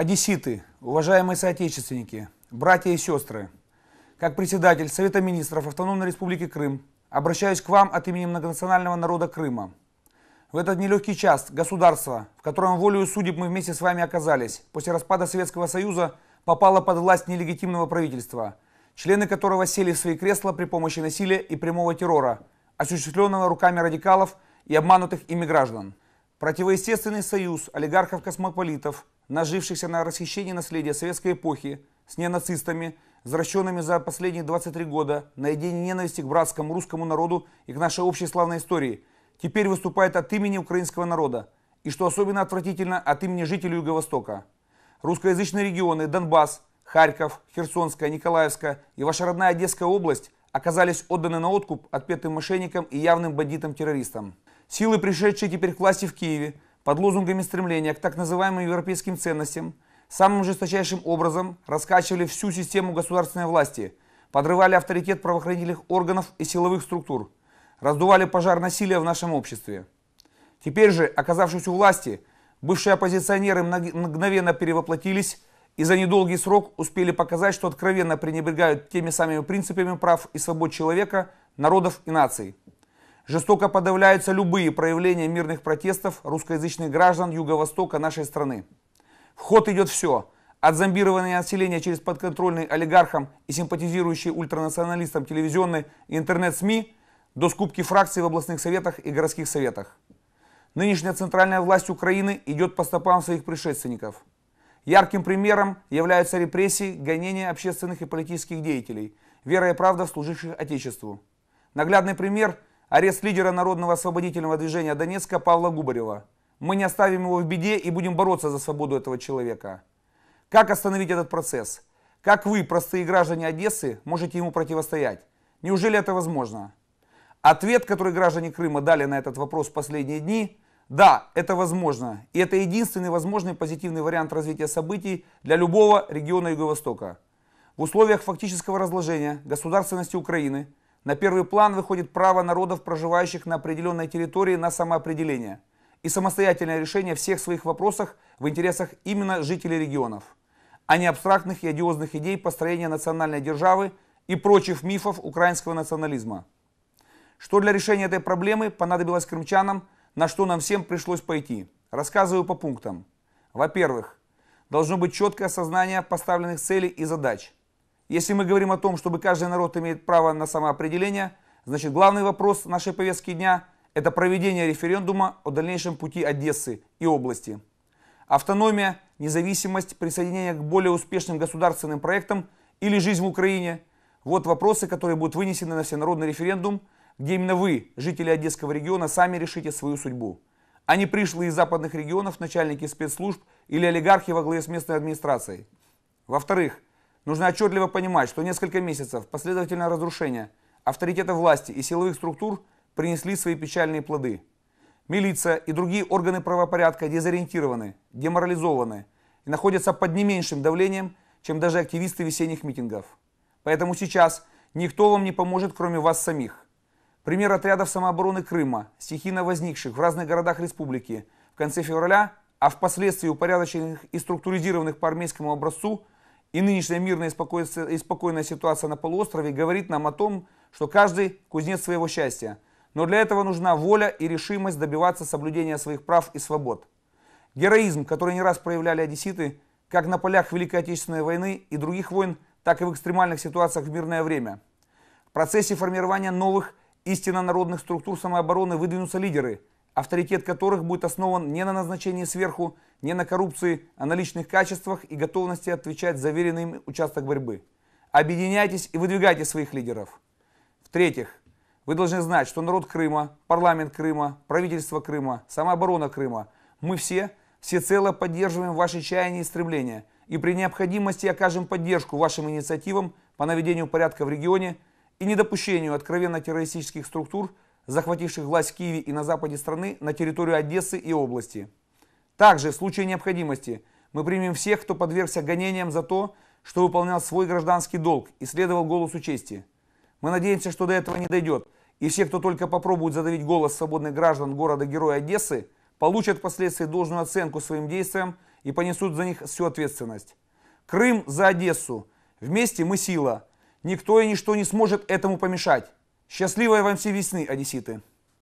Одесситы, уважаемые соотечественники, братья и сестры, как председатель Совета министров Автономной Республики Крым, обращаюсь к вам от имени многонационального народа Крыма. В этот нелегкий час государство, в котором волею судеб мы вместе с вами оказались, после распада Советского Союза попало под власть нелегитимного правительства, члены которого сели в свои кресла при помощи насилия и прямого террора, осуществленного руками радикалов и обманутых ими граждан. Противоестественный союз олигархов-космополитов, нажившихся на расхищении наследия советской эпохи с ненацистами, взращенными за последние 23 года на едине ненависти к братскому русскому народу и к нашей общей славной истории, теперь выступает от имени украинского народа и, что особенно отвратительно, от имени жителей Юго-Востока. Русскоязычные регионы Донбасс, Харьков, Херсонская, Николаевская и ваша родная Одесская область оказались отданы на откуп отпетым мошенникам и явным бандитам-террористам. Силы, пришедшие теперь к власти в Киеве, под лозунгами стремления к так называемым европейским ценностям, самым жесточайшим образом раскачивали всю систему государственной власти, подрывали авторитет правоохранительных органов и силовых структур, раздували пожар насилия в нашем обществе. Теперь же, оказавшись у власти, бывшие оппозиционеры мгновенно перевоплотились и за недолгий срок успели показать, что откровенно пренебрегают теми самыми принципами прав и свобод человека, народов и наций жестоко подавляются любые проявления мирных протестов русскоязычных граждан юго-востока нашей страны. В ход идет все – от зомбирования населения через подконтрольный олигархам и симпатизирующие ультранационалистам телевизионные и интернет-СМИ до скупки фракций в областных советах и городских советах. Нынешняя центральная власть Украины идет по стопам своих предшественников. Ярким примером являются репрессии, гонения общественных и политических деятелей, вера и правда служивших Отечеству. Наглядный пример – Арест лидера Народного освободительного движения Донецка Павла Губарева. Мы не оставим его в беде и будем бороться за свободу этого человека. Как остановить этот процесс? Как вы, простые граждане Одессы, можете ему противостоять? Неужели это возможно? Ответ, который граждане Крыма дали на этот вопрос в последние дни – да, это возможно. И это единственный возможный позитивный вариант развития событий для любого региона Юго-Востока. В условиях фактического разложения государственности Украины – на первый план выходит право народов, проживающих на определенной территории, на самоопределение и самостоятельное решение всех своих вопросов в интересах именно жителей регионов, а не абстрактных и одиозных идей построения национальной державы и прочих мифов украинского национализма. Что для решения этой проблемы понадобилось крымчанам, на что нам всем пришлось пойти? Рассказываю по пунктам. Во-первых, должно быть четкое осознание поставленных целей и задач – если мы говорим о том, чтобы каждый народ имеет право на самоопределение, значит главный вопрос нашей повестки дня – это проведение референдума о дальнейшем пути Одессы и области. Автономия, независимость, присоединение к более успешным государственным проектам или жизнь в Украине – вот вопросы, которые будут вынесены на всенародный референдум, где именно вы, жители Одесского региона, сами решите свою судьбу. Они а пришли из западных регионов, начальники спецслужб или олигархи во главе с местной администрацией. Во-вторых, Нужно отчетливо понимать, что несколько месяцев последовательного разрушения авторитета власти и силовых структур принесли свои печальные плоды. Милиция и другие органы правопорядка дезориентированы, деморализованы и находятся под не меньшим давлением, чем даже активисты весенних митингов. Поэтому сейчас никто вам не поможет, кроме вас самих. Пример отрядов самообороны Крыма, стихийно возникших в разных городах республики в конце февраля, а впоследствии упорядоченных и структуризированных по армейскому образцу – и нынешняя мирная и спокойная, и спокойная ситуация на полуострове говорит нам о том, что каждый кузнец своего счастья. Но для этого нужна воля и решимость добиваться соблюдения своих прав и свобод. Героизм, который не раз проявляли одесситы, как на полях Великой Отечественной войны и других войн, так и в экстремальных ситуациях в мирное время. В процессе формирования новых истинно народных структур самообороны выдвинутся лидеры – авторитет которых будет основан не на назначении сверху, не на коррупции, а на личных качествах и готовности отвечать за веренный им участок борьбы. Объединяйтесь и выдвигайте своих лидеров. В-третьих, вы должны знать, что народ Крыма, парламент Крыма, правительство Крыма, самооборона Крыма, мы все всецело поддерживаем ваши чаяния и стремления и при необходимости окажем поддержку вашим инициативам по наведению порядка в регионе и недопущению откровенно террористических структур – захвативших власть в Киеве и на западе страны, на территорию Одессы и области. Также, в случае необходимости, мы примем всех, кто подвергся гонениям за то, что выполнял свой гражданский долг и следовал голосу чести. Мы надеемся, что до этого не дойдет, и все, кто только попробует задавить голос свободных граждан города-героя Одессы, получат впоследствии должную оценку своим действиям и понесут за них всю ответственность. Крым за Одессу. Вместе мы сила. Никто и ничто не сможет этому помешать. Счастливой вам всей весны, одесситы!